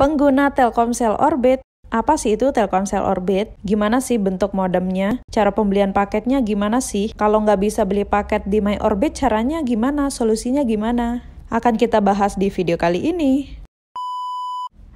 pengguna Telkomsel Orbit apa sih itu Telkomsel Orbit? Gimana sih bentuk modemnya? Cara pembelian paketnya gimana sih? Kalau nggak bisa beli paket di My Orbit, caranya gimana? Solusinya gimana? Akan kita bahas di video kali ini.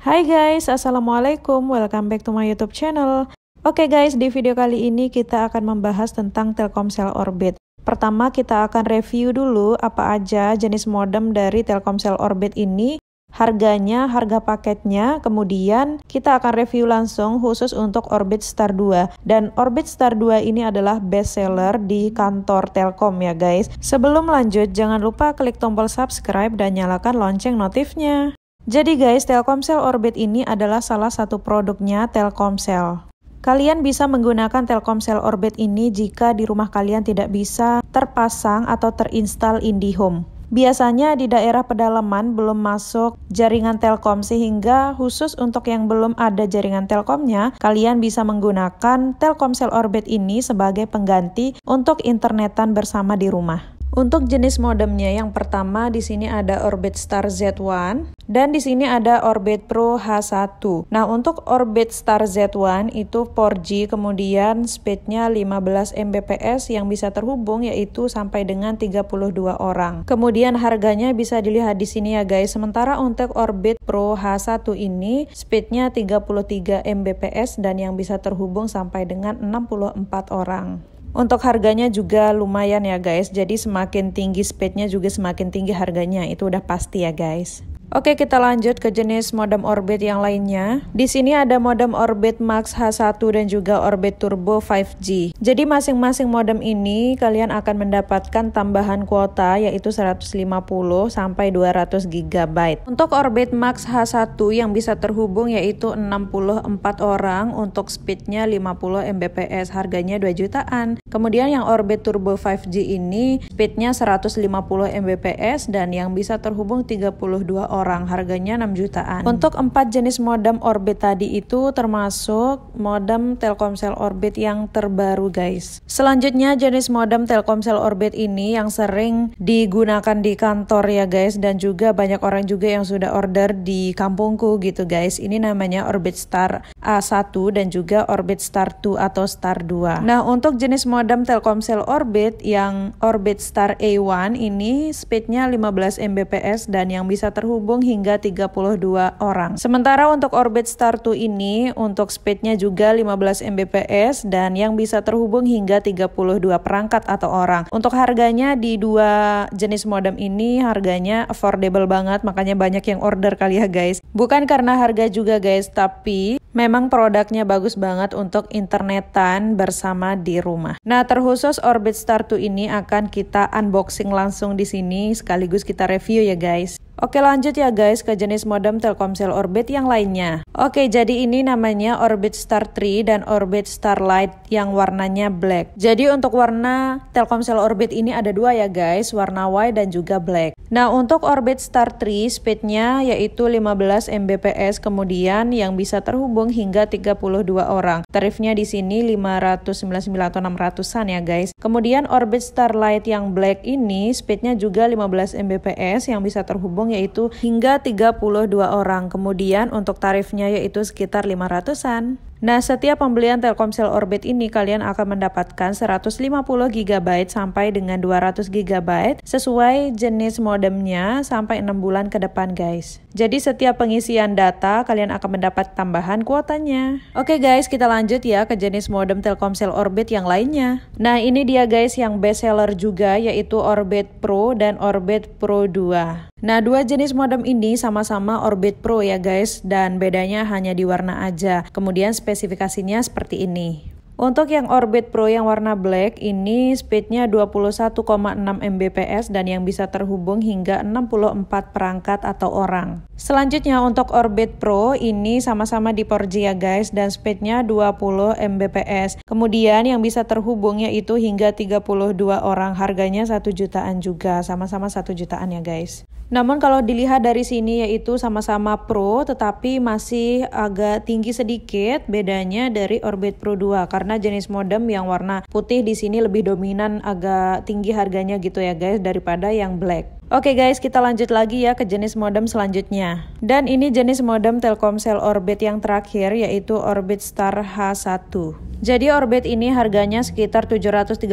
Hai guys, Assalamualaikum. Welcome back to my YouTube channel. Oke okay guys, di video kali ini kita akan membahas tentang Telkomsel Orbit. Pertama, kita akan review dulu apa aja jenis modem dari Telkomsel Orbit ini harganya, harga paketnya. Kemudian kita akan review langsung khusus untuk Orbit Star 2. Dan Orbit Star 2 ini adalah best seller di kantor Telkom ya guys. Sebelum lanjut, jangan lupa klik tombol subscribe dan nyalakan lonceng notifnya. Jadi guys, Telkomsel Orbit ini adalah salah satu produknya Telkomsel. Kalian bisa menggunakan Telkomsel Orbit ini jika di rumah kalian tidak bisa terpasang atau terinstall IndiHome. Biasanya di daerah pedalaman belum masuk jaringan Telkom sehingga khusus untuk yang belum ada jaringan Telkomnya, kalian bisa menggunakan Telkomsel Orbit ini sebagai pengganti untuk internetan bersama di rumah. Untuk jenis modemnya yang pertama di sini ada Orbit Star Z1, dan di sini ada Orbit Pro H1. Nah, untuk Orbit Star Z1 itu 4G, kemudian speednya 15 Mbps yang bisa terhubung yaitu sampai dengan 32 orang. Kemudian harganya bisa dilihat di sini ya guys. Sementara untuk Orbit Pro H1 ini speednya 33 Mbps dan yang bisa terhubung sampai dengan 64 orang. Untuk harganya juga lumayan ya guys, jadi semakin tinggi speednya juga semakin tinggi harganya, itu udah pasti ya guys. Oke, kita lanjut ke jenis modem orbit yang lainnya. Di sini ada modem orbit Max H1 dan juga orbit turbo 5G. Jadi masing-masing modem ini kalian akan mendapatkan tambahan kuota yaitu 150 sampai 200 GB. Untuk orbit Max H1 yang bisa terhubung yaitu 64 orang untuk speednya 50 Mbps harganya 2 jutaan. Kemudian yang Orbit Turbo 5G ini speednya 150 Mbps dan yang bisa terhubung 32 orang, harganya 6 jutaan. Untuk empat jenis modem Orbit tadi itu termasuk modem Telkomsel Orbit yang terbaru guys. Selanjutnya jenis modem Telkomsel Orbit ini yang sering digunakan di kantor ya guys dan juga banyak orang juga yang sudah order di kampungku gitu guys. Ini namanya Orbit Star A1 dan juga Orbit Star 2 atau Star 2. Nah, untuk jenis modem Modem Telkomsel Orbit yang Orbit Star A1 ini speednya 15 Mbps dan yang bisa terhubung hingga 32 orang. Sementara untuk Orbit Star 2 ini untuk speednya juga 15 Mbps dan yang bisa terhubung hingga 32 perangkat atau orang. Untuk harganya di dua jenis modem ini harganya affordable banget makanya banyak yang order kali ya guys. Bukan karena harga juga guys tapi memang produknya bagus banget untuk internetan bersama di rumah. Nah, terkhusus Orbit Star 2 ini akan kita unboxing langsung di sini sekaligus kita review ya guys. Oke lanjut ya guys ke jenis modem Telkomsel Orbit yang lainnya. Oke jadi ini namanya Orbit Star 3 dan Orbit Star Starlight yang warnanya black. Jadi untuk warna Telkomsel Orbit ini ada dua ya guys, warna white dan juga black. Nah untuk Orbit Star 3 speednya yaitu 15 Mbps kemudian yang bisa terhubung hingga 32 orang. Tarifnya di sini 599 atau 600-an ya guys. Kemudian Orbit Star Starlight yang black ini speednya juga 15 Mbps yang bisa terhubung Lampung yaitu hingga 32 orang. Kemudian untuk tarifnya yaitu sekitar 500-an. Nah, setiap pembelian Telkomsel Orbit ini kalian akan mendapatkan 150 GB sampai dengan 200 GB sesuai jenis modemnya sampai 6 bulan ke depan guys. Jadi setiap pengisian data kalian akan mendapat tambahan kuotanya. Oke guys, kita lanjut ya ke jenis modem Telkomsel Orbit yang lainnya. Nah, ini dia guys yang best seller juga yaitu Orbit Pro dan Orbit Pro 2. Nah, dua jenis modem ini sama-sama Orbit Pro ya guys dan bedanya hanya di warna aja. Kemudian spesifikasinya seperti ini. Untuk yang Orbit Pro yang warna black ini speednya 21,6 Mbps dan yang bisa terhubung hingga 64 perangkat atau orang. Selanjutnya untuk Orbit Pro ini sama-sama di 4G ya guys dan speednya 20 Mbps. Kemudian yang bisa terhubungnya itu hingga 32 orang harganya 1 jutaan juga sama-sama 1 jutaan ya guys. Namun kalau dilihat dari sini yaitu sama-sama Pro tetapi masih agak tinggi sedikit bedanya dari Orbit Pro 2 karena karena jenis modem yang warna putih di sini lebih dominan agak tinggi harganya gitu ya guys daripada yang black. Oke okay guys, kita lanjut lagi ya ke jenis modem selanjutnya. Dan ini jenis modem Telkomsel Orbit yang terakhir yaitu Orbit Star H1. Jadi Orbit ini harganya sekitar 739.000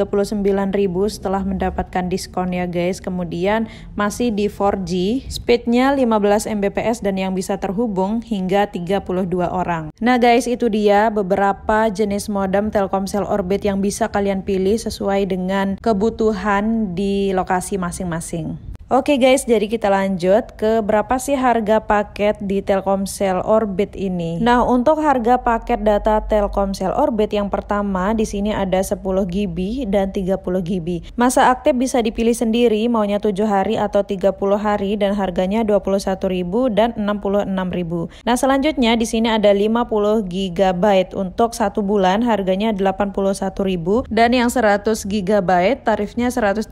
setelah mendapatkan diskon ya guys. Kemudian masih di 4G, speednya 15 Mbps dan yang bisa terhubung hingga 32 orang. Nah guys itu dia beberapa jenis modem Telkomsel Orbit yang bisa kalian pilih sesuai dengan kebutuhan di lokasi masing-masing. Oke guys, jadi kita lanjut ke berapa sih harga paket di Telkomsel Orbit ini. Nah, untuk harga paket data Telkomsel Orbit yang pertama di sini ada 10 GB dan 30 GB. Masa aktif bisa dipilih sendiri maunya 7 hari atau 30 hari dan harganya 21.000 dan 66.000. Nah, selanjutnya di sini ada 50 GB untuk satu bulan harganya 81.000 dan yang 100 GB tarifnya 131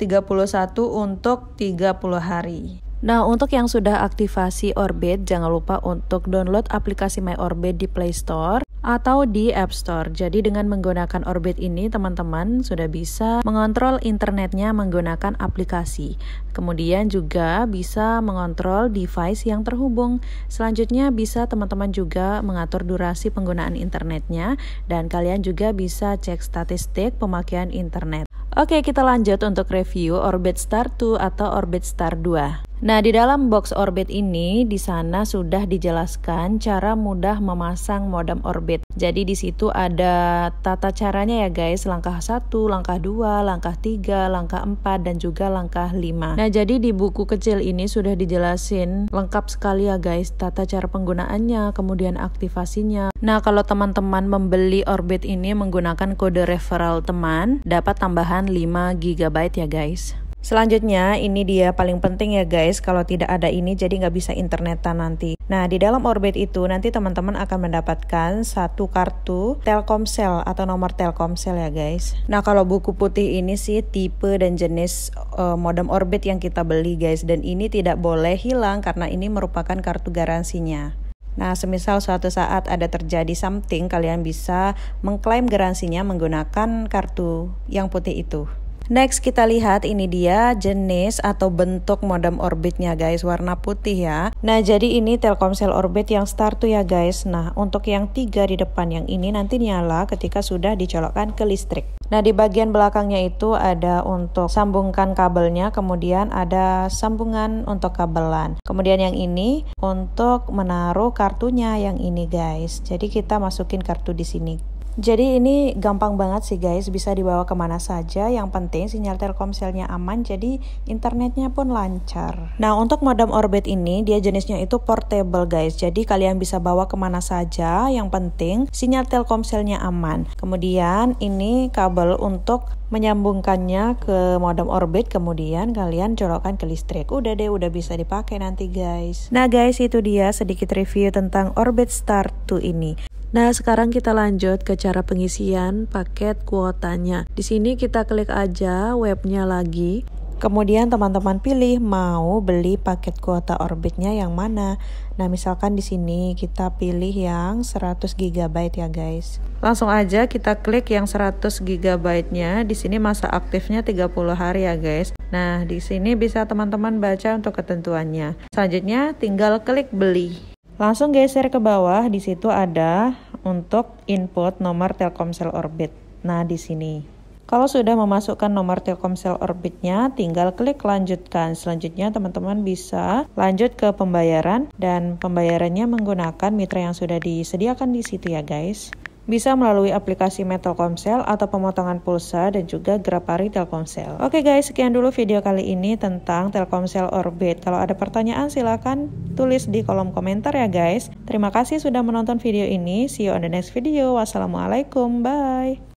untuk 30 hari. Nah, untuk yang sudah aktivasi Orbit, jangan lupa untuk download aplikasi My Orbit di Play Store atau di App Store. Jadi dengan menggunakan Orbit ini, teman-teman sudah bisa mengontrol internetnya menggunakan aplikasi. Kemudian juga bisa mengontrol device yang terhubung. Selanjutnya bisa teman-teman juga mengatur durasi penggunaan internetnya dan kalian juga bisa cek statistik pemakaian internet. Oke, kita lanjut untuk review Orbit Star 2 atau Orbit Star 2. Nah, di dalam box orbit ini di sana sudah dijelaskan cara mudah memasang modem orbit. Jadi di situ ada tata caranya ya guys, langkah 1, langkah 2, langkah 3, langkah 4 dan juga langkah 5. Nah, jadi di buku kecil ini sudah dijelasin lengkap sekali ya guys tata cara penggunaannya, kemudian aktivasinya. Nah, kalau teman-teman membeli orbit ini menggunakan kode referral teman, dapat tambahan 5 GB ya guys. Selanjutnya, ini dia paling penting ya guys, kalau tidak ada ini jadi nggak bisa internetan nanti. Nah, di dalam Orbit itu nanti teman-teman akan mendapatkan satu kartu Telkomsel atau nomor Telkomsel ya guys. Nah, kalau buku putih ini sih tipe dan jenis uh, modem Orbit yang kita beli guys, dan ini tidak boleh hilang karena ini merupakan kartu garansinya. Nah, semisal suatu saat ada terjadi something, kalian bisa mengklaim garansinya menggunakan kartu yang putih itu. Next kita lihat ini dia jenis atau bentuk modem orbitnya guys, warna putih ya. Nah jadi ini Telkomsel Orbit yang start tuh ya guys. Nah untuk yang tiga di depan yang ini nanti nyala ketika sudah dicolokkan ke listrik. Nah di bagian belakangnya itu ada untuk sambungkan kabelnya, kemudian ada sambungan untuk kabelan. Kemudian yang ini untuk menaruh kartunya yang ini guys. Jadi kita masukin kartu di sini. Jadi ini gampang banget sih guys, bisa dibawa kemana saja. Yang penting sinyal Telkomselnya aman, jadi internetnya pun lancar. Nah untuk modem Orbit ini, dia jenisnya itu portable guys. Jadi kalian bisa bawa kemana saja, yang penting sinyal Telkomselnya aman. Kemudian ini kabel untuk menyambungkannya ke modem Orbit, kemudian kalian colokkan ke listrik. Udah deh, udah bisa dipakai nanti guys. Nah guys, itu dia sedikit review tentang Orbit Star 2 ini. Nah, sekarang kita lanjut ke cara pengisian paket kuotanya. Di sini kita klik aja webnya lagi. Kemudian teman-teman pilih mau beli paket kuota orbitnya yang mana. Nah, misalkan di sini kita pilih yang 100 GB ya, guys. Langsung aja kita klik yang 100 GB-nya. Di sini masa aktifnya 30 hari ya, guys. Nah, di sini bisa teman-teman baca untuk ketentuannya. Selanjutnya tinggal klik beli. Langsung geser ke bawah, di situ ada untuk input nomor Telkomsel Orbit. Nah, di sini. Kalau sudah memasukkan nomor Telkomsel Orbitnya, tinggal klik lanjutkan. Selanjutnya teman-teman bisa lanjut ke pembayaran dan pembayarannya menggunakan mitra yang sudah disediakan di situ ya guys bisa melalui aplikasi Metelkomsel atau pemotongan pulsa dan juga Grapari Telkomsel. Oke guys, sekian dulu video kali ini tentang Telkomsel Orbit. Kalau ada pertanyaan silahkan tulis di kolom komentar ya guys. Terima kasih sudah menonton video ini. See you on the next video. Wassalamualaikum. Bye.